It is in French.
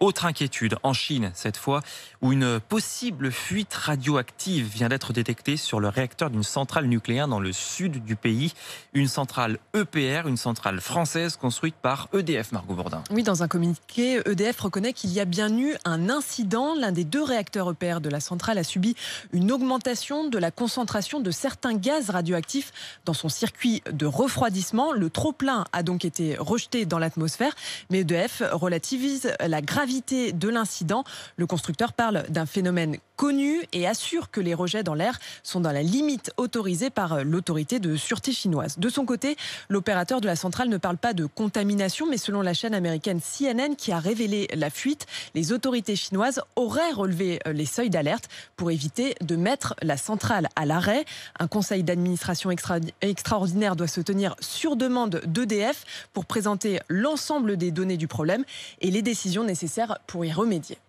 Autre inquiétude, en Chine cette fois, où une possible fuite radioactive vient d'être détectée sur le réacteur d'une centrale nucléaire dans le sud du pays. Une centrale EPR, une centrale française construite par EDF, Margot Bourdin. Oui, dans un communiqué, EDF reconnaît qu'il y a bien eu un incident. L'un des deux réacteurs EPR de la centrale a subi une augmentation de la concentration de certains gaz radioactifs dans son circuit de refroidissement. Le trop-plein a donc été rejeté dans l'atmosphère, mais EDF relativise la gravité de l'incident. Le constructeur parle d'un phénomène connu et assure que les rejets dans l'air sont dans la limite autorisée par euh, l'autorité de sûreté chinoise. De son côté, l'opérateur de la centrale ne parle pas de contamination, mais selon la chaîne américaine CNN qui a révélé la fuite, les autorités chinoises auraient relevé euh, les seuils d'alerte pour éviter de mettre la centrale à l'arrêt. Un conseil d'administration extraordinaire doit se tenir sur demande d'EDF pour présenter l'ensemble des données du problème et les décisions nécessaires pour y remédier.